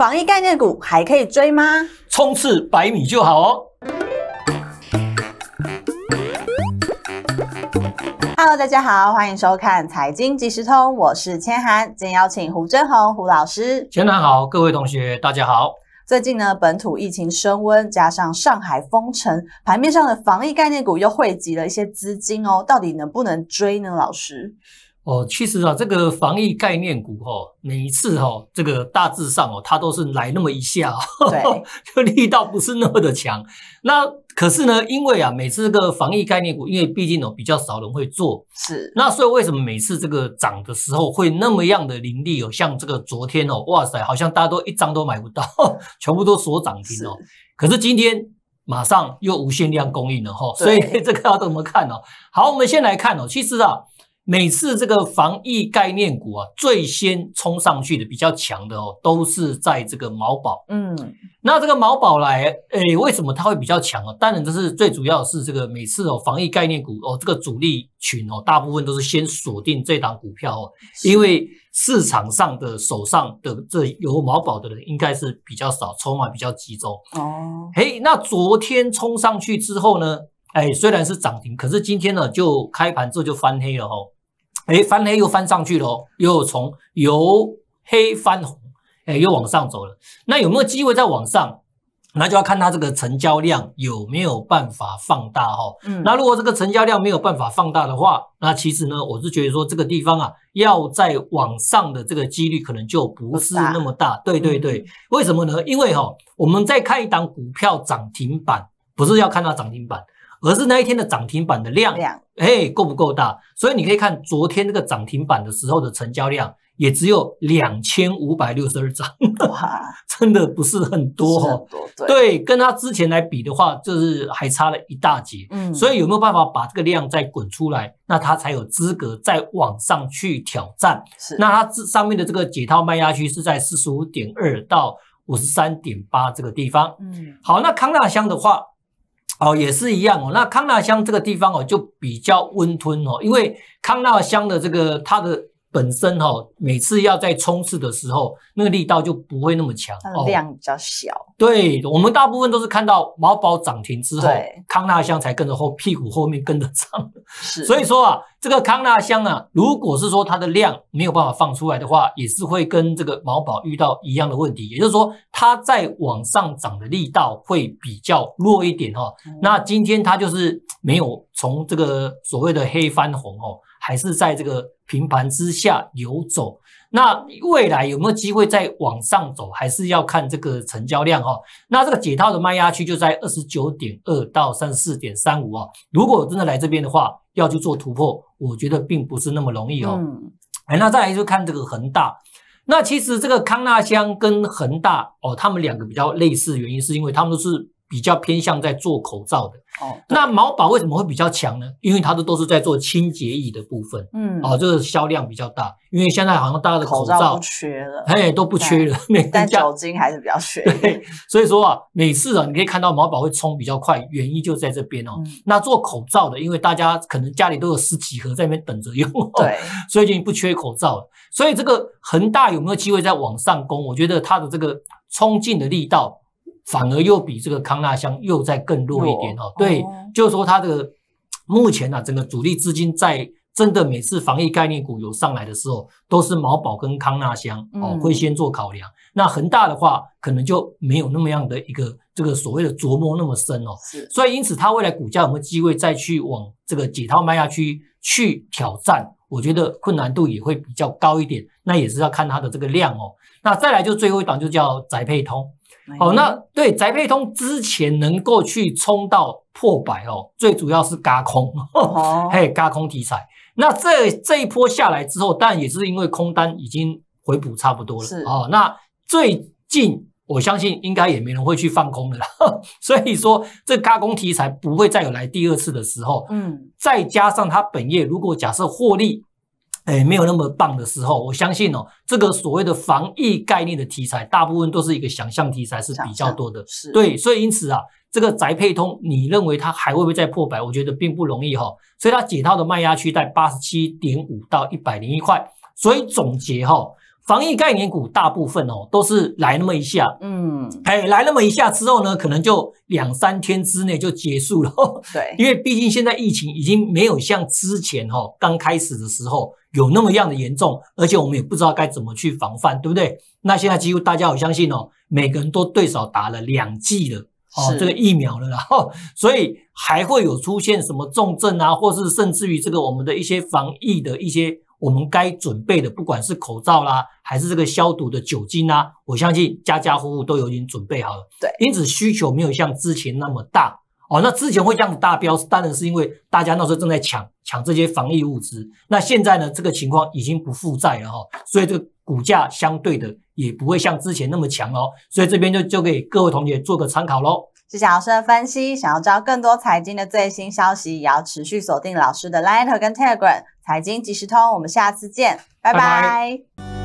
防疫概念股还可以追吗？冲刺百米就好哦！Hello，大家好，欢迎收看《财经即时通》，我是千涵，今天邀请胡振宏胡老师。千涵好，各位同学，大家好。最近呢，本土疫情升温，加上上海封城，盘面上的防疫概念股又汇集了一些资金哦，到底能不能追呢，老师？哦，其实啊，这个防疫概念股哈，每一次哈，这个大致上哦，它都是来那么一下，对，就力道不是那么的强。那可是呢，因为啊，每次这个防疫概念股，因为毕竟哦，比较少人会做，是。那所以为什么每次这个涨的时候会那么样的凌厉哦？像这个昨天哦，哇塞，好像大家都一张都买不到，全部都锁涨停哦。可是今天马上又无限量供应了哈，所以这个要怎么看呢？好，我们先来看哦，其实啊。每次这个防疫概念股啊，最先冲上去的比较强的哦，都是在这个毛宝。嗯，那这个毛宝来，哎，为什么它会比较强啊？当然，这是最主要的是这个每次哦，防疫概念股哦，这个主力群哦，大部分都是先锁定这档股票哦，因为市场上的手上的这有毛宝的人应该是比较少，筹码比较集中哦。嘿，那昨天冲上去之后呢？哎，虽然是涨停，可是今天呢，就开盘这就翻黑了哦，哎，翻黑又翻上去了，哦，又从由黑翻红，哎，又往上走了。那有没有机会再往上？那就要看它这个成交量有没有办法放大哈。嗯。那如果这个成交量没有办法放大的话，那其实呢，我是觉得说这个地方啊，要再往上的这个几率可能就不是那么大。对对对。为什么呢？因为哈，我们在看一档股票涨停板，不是要看它涨停板。而是那一天的涨停板的量，哎，够不够大？所以你可以看昨天那个涨停板的时候的成交量也只有两千五百六十二张，真的不是很多哈。对，跟他之前来比的话，就是还差了一大截。嗯，所以有没有办法把这个量再滚出来？那他才有资格再往上去挑战。是，那它上面的这个解套卖压区是在四十五点二到五十三点八这个地方。嗯，好，那康纳香的话。哦，也是一样哦。那康纳乡这个地方哦，就比较温吞哦，因为康纳乡的这个它的。本身哈，每次要在冲刺的时候，那个力道就不会那么强，量比较小。对，我们大部分都是看到毛宝涨停之后，康纳香才跟着后屁股后面跟着涨。是，所以说啊，这个康纳香啊，如果是说它的量没有办法放出来的话，也是会跟这个毛宝遇到一样的问题，也就是说，它在往上涨的力道会比较弱一点哈。那今天它就是没有从这个所谓的黑翻红哦。还是在这个平盘之下游走，那未来有没有机会再往上走，还是要看这个成交量哦。那这个解套的卖压区就在二十九点二到三十四点三五哦。如果真的来这边的话，要去做突破，我觉得并不是那么容易哦。哎，那再来就看这个恒大，那其实这个康纳香跟恒大哦，他们两个比较类似，原因是因为他们都是。比较偏向在做口罩的哦，那毛宝为什么会比较强呢？因为它的都是在做清洁液的部分，嗯，哦，这个销量比较大，因为现在好像大家的口罩缺了，哎，都不缺了，但酒精还是比较缺。对，所以说啊，每次啊，你可以看到毛宝会冲比较快，原因就在这边哦。那做口罩的，因为大家可能家里都有十几盒在那边等着用，对，所以就不缺口罩了。所以这个恒大有没有机会再往上攻？我觉得它的这个冲劲的力道。反而又比这个康纳香又再更弱一点哦，对，就是说它的 目前呢，整个主力资金在真的每次防疫概念股有上来的时候，都是毛宝跟康纳香哦会先做考量，那恒大的话可能就没有那么样的一个这个所谓的琢磨那么深哦，所以因此它未来股价有没有机会再去往这个解套卖下去去挑战，我觉得困难度也会比较高一点，那也是要看它的这个量哦，那再来就最后一档就叫宅配通。好，那对宅配通之前能够去冲到破百哦，最主要是嘎空，哦，嘿嘎空题材。那这这一波下来之后，但然也是因为空单已经回补差不多了，是哦。那最近我相信应该也没人会去放空的了，所以说这嘎空题材不会再有来第二次的时候。嗯，再加上它本业如果假设获利。哎，没有那么棒的时候，我相信哦，这个所谓的防疫概念的题材，大部分都是一个想象题材，是比较多的。是，对，所以因此啊，这个宅配通，你认为它还会不会再破百？我觉得并不容易哈。所以它解套的卖压区在八十七点五到一百零一块。所以总结哈，防疫概念股大部分哦都是来那么一下，嗯，哎，来那么一下之后呢，可能就两三天之内就结束了。对，因为毕竟现在疫情已经没有像之前哈刚开始的时候。有那么样的严重，而且我们也不知道该怎么去防范，对不对？那现在几乎大家我相信哦，每个人都最少打了两剂了，哦，这个疫苗了，然 后所以还会有出现什么重症啊，或是甚至于这个我们的一些防疫的一些我们该准备的，不管是口罩啦，还是这个消毒的酒精啊，我相信家家户户都有已经准备好了。对，因此需求没有像之前那么大。哦，那之前会这样大飙，当然是因为大家那时候正在抢抢这些防疫物资。那现在呢，这个情况已经不负债了哈，所以这个股价相对的也不会像之前那么强哦。所以这边就就给各位同学做个参考喽。谢谢老师的分析。想要知道更多财经的最新消息，也要持续锁定老师的 Line 跟 Telegram《财经即时通》。我们下次见，拜拜。